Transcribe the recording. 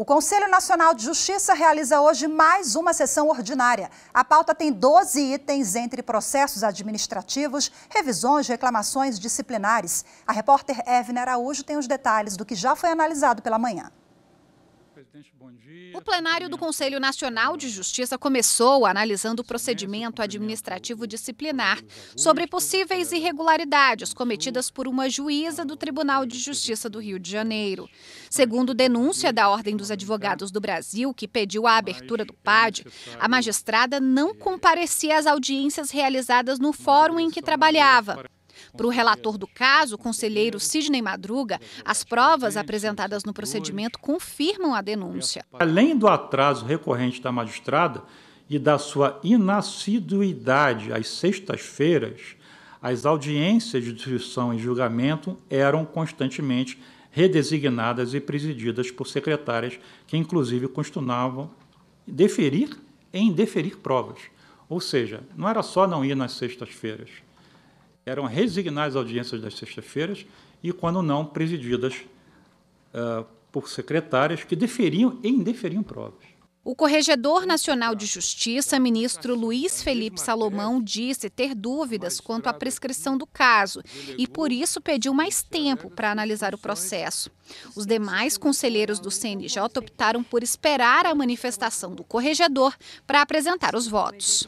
O Conselho Nacional de Justiça realiza hoje mais uma sessão ordinária. A pauta tem 12 itens entre processos administrativos, revisões, reclamações disciplinares. A repórter Evna Araújo tem os detalhes do que já foi analisado pela manhã presidente, bom dia. O plenário do Conselho Nacional de Justiça começou analisando o procedimento administrativo disciplinar sobre possíveis irregularidades cometidas por uma juíza do Tribunal de Justiça do Rio de Janeiro. Segundo denúncia da Ordem dos Advogados do Brasil, que pediu a abertura do PAD, a magistrada não comparecia às audiências realizadas no fórum em que trabalhava. Para o relator do caso, o conselheiro Sidney Madruga, as provas apresentadas no procedimento confirmam a denúncia. Além do atraso recorrente da magistrada e da sua inassiduidade às sextas-feiras, as audiências de discussão e julgamento eram constantemente redesignadas e presididas por secretárias que, inclusive, costumavam deferir em deferir provas. Ou seja, não era só não ir nas sextas-feiras eram resignadas audiências das sextas-feiras e, quando não, presididas uh, por secretárias que deferiam e indeferiam provas. O Corregedor Nacional de Justiça, ministro Luiz Felipe Salomão, disse ter dúvidas quanto à prescrição do caso e, por isso, pediu mais tempo para analisar o processo. Os demais conselheiros do CNJ optaram por esperar a manifestação do corregedor para apresentar os votos.